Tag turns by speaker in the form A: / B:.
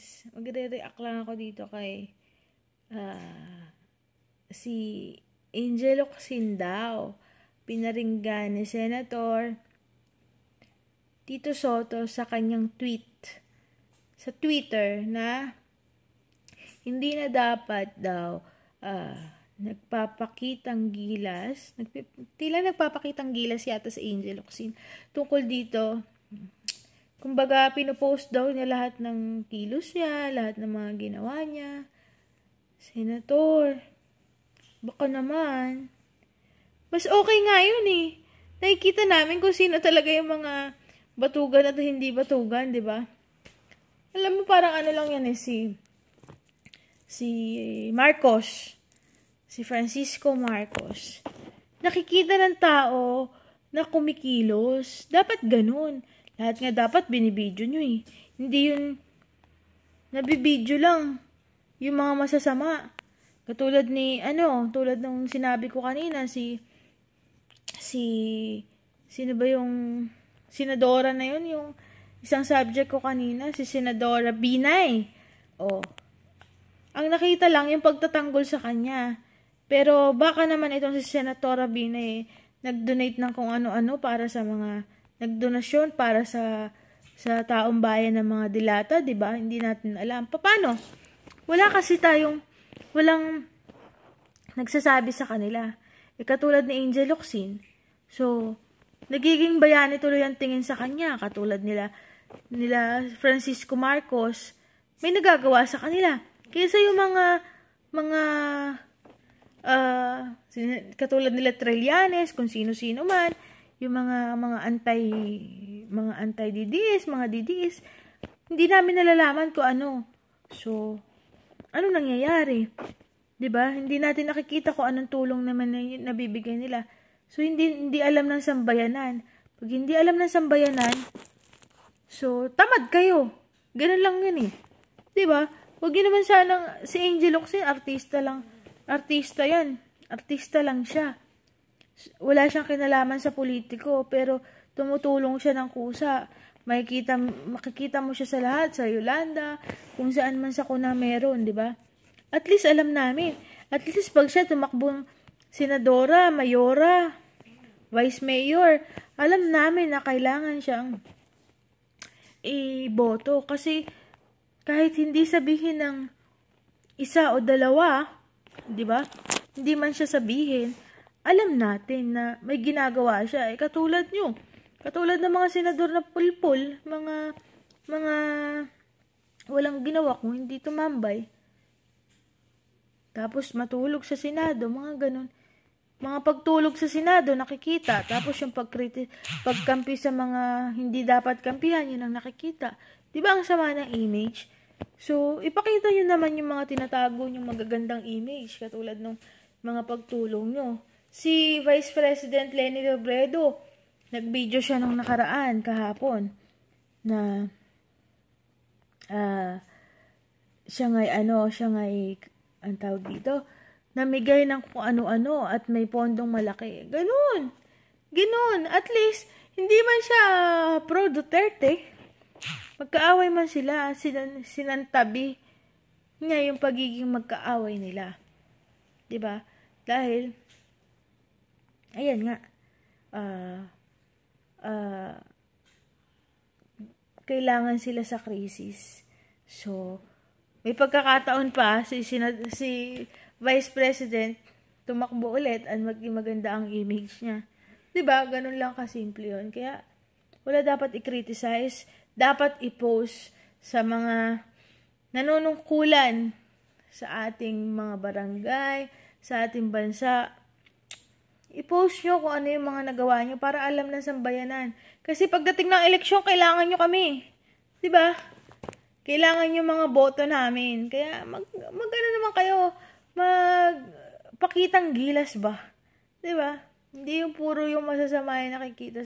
A: is magre-react lang ako dito kay uh, si Angelo Oxindao, pinaringgan ni Senator Tito Soto sa kanyang tweet sa Twitter na hindi na dapat daw uh, nagpapakitang gilas, nagp- tila nagpapakitang gilas yata sa Angel Oxin tungkol dito Kumbaga, pinopost daw niya lahat ng kilos niya, lahat ng mga ginawa niya. Senator, baka naman. Mas okay nga yun eh. Nakikita namin kung sino talaga yung mga batugan at hindi batugan, di ba? Alam mo, parang ano lang yan eh, si, si Marcos, si Francisco Marcos. Nakikita ng tao na kumikilos. Dapat ganun. Lahat nga dapat binibidyo nyo eh. Hindi yun, nabibidyo lang yung mga masasama. Katulad ni, ano, tulad ng sinabi ko kanina, si, si, sino ba yung, Senadora na yun, yung isang subject ko kanina, si Senadora Binay. Oh. Ang nakita lang yung pagtatanggol sa kanya. Pero baka naman itong si Senadora Binay eh, nag-donate ng kung ano-ano para sa mga nagdonasyon para sa sa taong bayan ng mga dilata, 'di ba? Hindi natin alam paano. Wala kasi tayong walang nagsasabi sa kanila. E katulad ni Angel Locsin. So, nagiging bayani tuloy ang tingin sa kanya katulad nila nila Francisco Marcos. May nagagawa sa kanila. Kaysa yung mga mga uh, katulad nila Trillanes, kung sino-sino man, yung mga mga antay mga antay DDS, mga DDS, hindi namin nalalaman ko ano. So, ano nangyayari? 'Di ba? Hindi natin nakikita kung anong tulong naman na nabibigay nila. So hindi hindi alam ng sambayanan. Pag hindi alam ng sambayanan, so tamad kayo. Ganun lang 'yun eh. 'Di ba? Huwag yun naman sanang si Angel Oxen, artista lang. Artista 'yan. Artista lang siya wala siyang kinalaman sa politiko, pero tumutulong siya ng kusa. Makikita, makikita mo siya sa lahat, sa Yolanda, kung saan man sa kuna meron, di ba? At least alam namin. At least pag siya tumakbong senadora, mayora, vice mayor, alam namin na kailangan siyang iboto. Kasi kahit hindi sabihin ng isa o dalawa, di ba? Hindi man siya sabihin, alam natin na may ginagawa siya. Eh, katulad nyo. Katulad ng mga senador na pulpul, mga, mga walang ginawa kung hindi tumambay. Tapos matulog sa Senado, mga ganun. Mga pagtulog sa Senado, nakikita. Tapos yung pagkriti- pagkampi sa mga hindi dapat kampihan, yun ang nakikita. Di ba ang sama ng image? So, ipakita nyo naman yung mga tinatago yung magagandang image, katulad ng mga pagtulong nyo. Si Vice President Lenny Robredo, nag-video siya nung nakaraan kahapon na uh, siya ngay ano, siya ngay ang tawag dito, namigay ng kung ano-ano at may pondong malaki. Ganun. Ganun. At least, hindi man siya pro Duterte. Magkaaway man sila, sinan, sinantabi niya yung pagiging magkaaway nila. 'Di ba? Dahil, ayan nga, uh, uh, kailangan sila sa crisis. So, may pagkakataon pa si, Senad- si Vice President tumakbo ulit at maging maganda ang image niya. 'Di ba? Ganun lang ka simple 'yon. Kaya wala dapat i-criticize, dapat i-post sa mga nanunungkulan sa ating mga barangay, sa ating bansa, I-post nyo kung ano yung mga nagawa nyo para alam ng sambayanan. Kasi pagdating ng eleksyon, kailangan nyo kami. ba? Diba? Kailangan nyo mga boto namin. Kaya mag, mag ano naman kayo, mag magpakitang gilas ba? 'Di ba? Hindi yung puro yung masasama yung nakikita